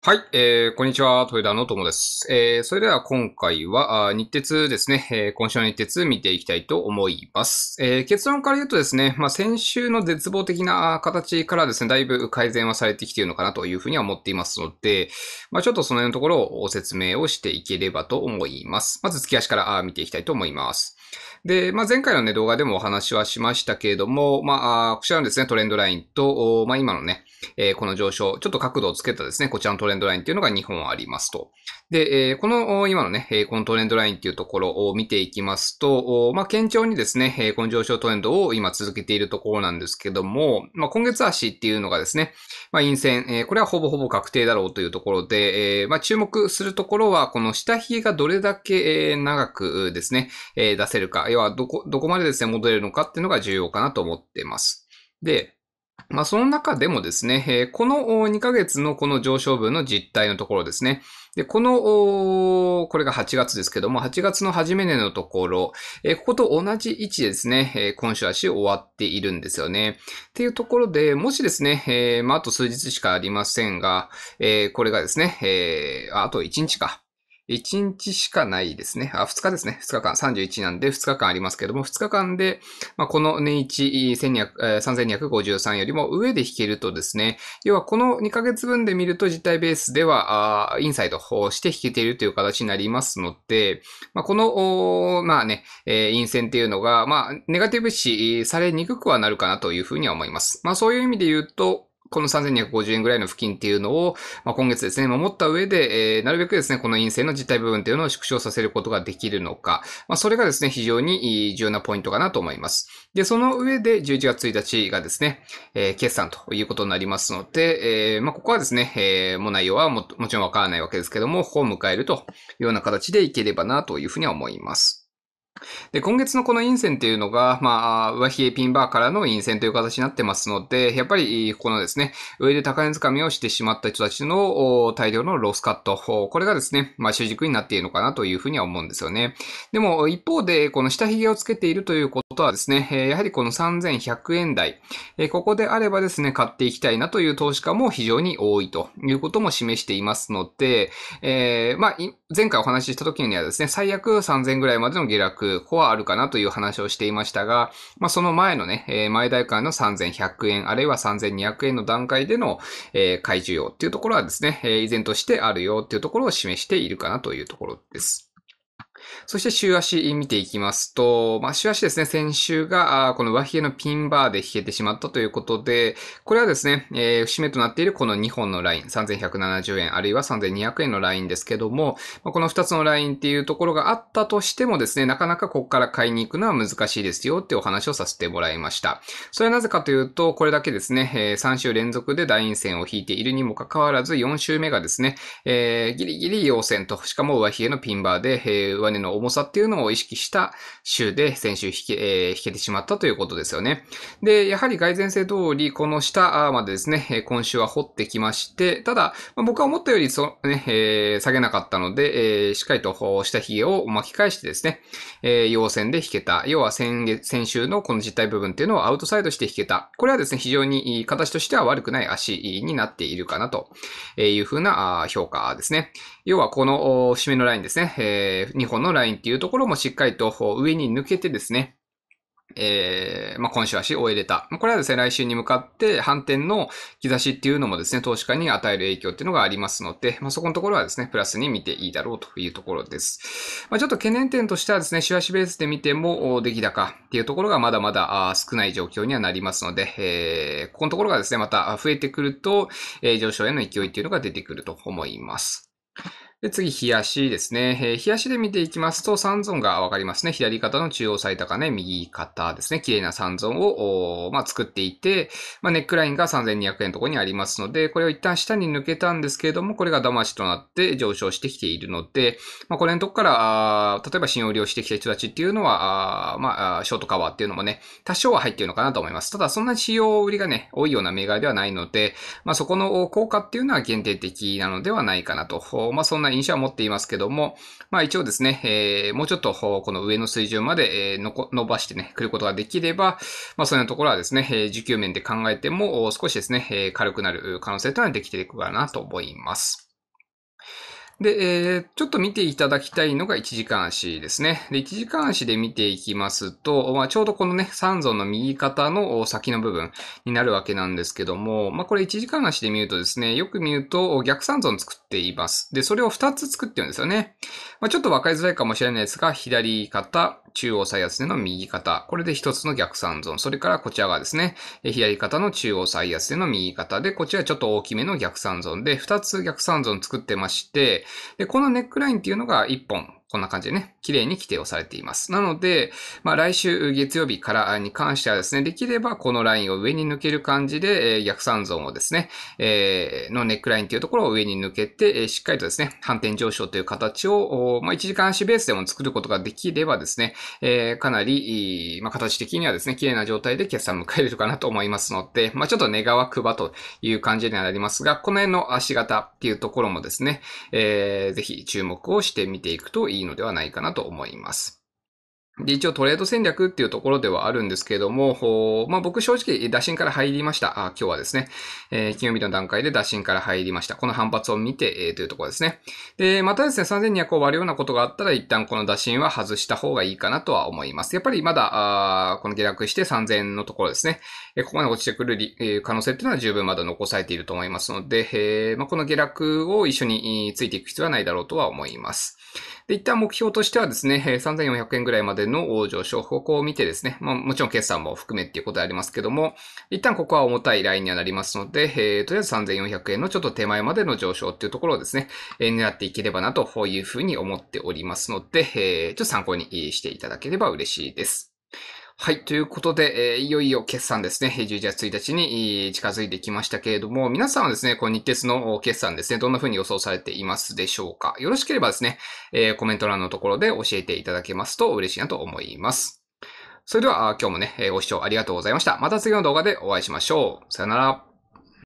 はい、えー、こんにちは、トヨタのともです。えー、それでは今回は、あ日鉄ですね、えー、今週の日鉄見ていきたいと思います。えー、結論から言うとですね、まあ、先週の絶望的な形からですね、だいぶ改善はされてきているのかなというふうには思っていますので、まあ、ちょっとその辺のところを説明をしていければと思います。まず月足から見ていきたいと思います。で、まあ、前回のね、動画でもお話はしましたけれども、まあ、こちらのですね、トレンドラインと、まあ、今のね、えー、この上昇、ちょっと角度をつけたですね、こちらのトレンドラインっていうのが2本ありますと。で、えー、この、今のね、このトレンドラインっていうところを見ていきますと、まあ、堅調にですね、この上昇トレンドを今続けているところなんですけども、まあ、今月足っていうのがですね、まあ、陰線、えー、これはほぼほぼ確定だろうというところで、えー、まあ、注目するところは、この下髭がどれだけ長くですね、出せせるか、要はどこ、どこまでですね、戻れるのかっていうのが重要かなと思っています。で、まあ、その中でもですね、この2ヶ月のこの上昇分の実態のところですね。で、この、これが8月ですけども、8月の初め値のところ、ここと同じ位置ですね、今週足終わっているんですよね。っていうところで、もしですね、まあ、あと数日しかありませんが、これがですね、あと1日か。1日しかないですね。あ、2日ですね。2日間。31なんで2日間ありますけども、2日間で、まあ、この年1、3253よりも上で引けるとですね、要はこの2ヶ月分で見ると実体ベースでは、あインサイドをして引けているという形になりますので、まあ、この、まあね、えー、陰線っていうのが、まあ、ネガティブ視されにくくはなるかなというふうには思います。まあ、そういう意味で言うと、この3250円ぐらいの付近っていうのを、まあ、今月ですね、守った上で、えー、なるべくですね、この陰性の実態部分っていうのを縮小させることができるのか、まあ、それがですね、非常に重要なポイントかなと思います。で、その上で11月1日がですね、えー、決算ということになりますので、えー、まあ、ここはですね、えー、もう内容はももちろんわからないわけですけども、ここを迎えるというような形でいければなというふうには思います。で、今月のこの陰線っていうのが、まあ、上髭ピンバーからの陰線という形になってますので、やっぱり、このですね、上で高値掴みをしてしまった人たちの大量のロスカット、これがですね、まあ、主軸になっているのかなというふうには思うんですよね。でも、一方で、この下髭をつけているということことはですね、やはりこの3100円台、ここであればですね、買っていきたいなという投資家も非常に多いということも示していますので、えー、まあ、前回お話しした時にはですね、最悪3000ぐらいまでの下落、ここはあるかなという話をしていましたが、まあ、その前のね、前代間の3100円、あるいは3200円の段階での、えー、買い需要っていうところはですね、依然としてあるよっていうところを示しているかなというところです。そして週足見ていきますと、まあ、週足ですね、先週が、この上えのピンバーで引けてしまったということで、これはですね、えー、節目となっているこの2本のライン、3170円あるいは3200円のラインですけども、まあ、この2つのラインっていうところがあったとしてもですね、なかなかここから買いに行くのは難しいですよってお話をさせてもらいました。それはなぜかというと、これだけですね、えー、3週連続で大陰線を引いているにもかかわらず、4週目がですね、えー、ギリギリ陽線と、しかも上えのピンバーで、えー、上値金の重さっていうのを意識した週で先週引け,、えー、引けてしまったということですよね。で、やはり外前性通り、この下までですね、今週は掘ってきまして、ただ、まあ、僕は思ったよりそ、ねえー、下げなかったので、えー、しっかりと下髭を巻き返してですね、えー、陽線で引けた。要は先月先週のこの実体部分っていうのをアウトサイドして引けた。これはですね、非常に形としては悪くない足になっているかなというふうな評価ですね。要はこの締めのラインですね、えー、2本ののラインっていうところもしっかりと上に抜けてですね、えー、まあ、今週足を終えれた。これはですね、来週に向かって反転の兆しっていうのもですね、投資家に与える影響っていうのがありますので、まあ、そこのところはですね、プラスに見ていいだろうというところです。まあ、ちょっと懸念点としてはですね、週足ベースで見ても出来高っていうところがまだまだ少ない状況にはなりますので、えー、ここのところがですね、また増えてくると、え上昇への勢いっていうのが出てくると思います。で、次、冷やしですね。え冷やしで見ていきますと、三尊がわかりますね。左肩の中央最高値、右肩ですね。綺麗な三尊を、まあ、作っていて、まあ、ネックラインが3200円のところにありますので、これを一旦下に抜けたんですけれども、これが騙しとなって上昇してきているので、まあ、これのとこから、例えば信用利用してきた人たちっていうのは、あまあ、ショートカバーっていうのもね、多少は入っているのかなと思います。ただ、そんな使用売りがね、多いような銘柄ではないので、まあ、そこの効果っていうのは限定的なのではないかなと。まあ、そんなな印象は持っていますけども、まあ一応ですね、えー、もうちょっとこの上の水準まで、えー、のこ伸ばしてね、くることができれば、まあそういうところはですね、えー、受給面で考えても少しですね、えー、軽くなる可能性というのはできていくかなと思います。で、えー、ちょっと見ていただきたいのが1時間足ですね。で、1時間足で見ていきますと、まあ、ちょうどこのね、3尊の右肩の先の部分になるわけなんですけども、まあ、これ1時間足で見るとですね、よく見ると逆3尊作っています。で、それを2つ作ってるんですよね。まあ、ちょっとわかりづらいかもしれないですが、左肩、中央最安値の右肩。これで一つの逆三尊。それからこちらがですね、左肩の中央最安値の右肩で、こちらちょっと大きめの逆三尊で、二つ逆三尊作ってまして、で、このネックラインっていうのが一本。こんな感じでね、綺麗に規定をされています。なので、まあ、来週月曜日からに関してはですね、できればこのラインを上に抜ける感じで、逆三ンをですね、えのネックラインというところを上に抜けて、しっかりとですね、反転上昇という形を、まあ、1時間足ベースでも作ることができればですね、えかなり、まあ、形的にはですね、綺麗な状態で決算を迎えるかなと思いますので、まあ、ちょっと願わくばという感じにはなりますが、この辺の足型っていうところもですね、えー、ぜひ注目をしてみていくといいいいのではないかなと思います。で、一応トレード戦略っていうところではあるんですけれども、まあ僕正直打診から入りました。あ今日はですね、えー、金曜日の段階で打診から入りました。この反発を見て、えー、というところですね。で、またですね、3200を割るようなことがあったら一旦この打診は外した方がいいかなとは思います。やっぱりまだ、あこの下落して3000のところですね、えー、ここまで落ちてくる、えー、可能性っていうのは十分まだ残されていると思いますので、えーまあ、この下落を一緒についていく必要はないだろうとは思います。で、一旦目標としてはですね、3400円ぐらいまでの上昇、方向を見てですね、まあ、もちろん決算も含めっていうことでありますけども、一旦ここは重たいラインにはなりますので、えー、とりあえず3400円のちょっと手前までの上昇っていうところをですね、えー、狙っていければなというふうに思っておりますので、えー、ちょっと参考にしていただければ嬉しいです。はい。ということで、えー、いよいよ決算ですね。11月1日に近づいてきましたけれども、皆さんはですね、この日鉄の決算ですね、どんな風に予想されていますでしょうかよろしければですね、えー、コメント欄のところで教えていただけますと嬉しいなと思います。それでは、今日もね、ご視聴ありがとうございました。また次の動画でお会いしましょう。さよなら。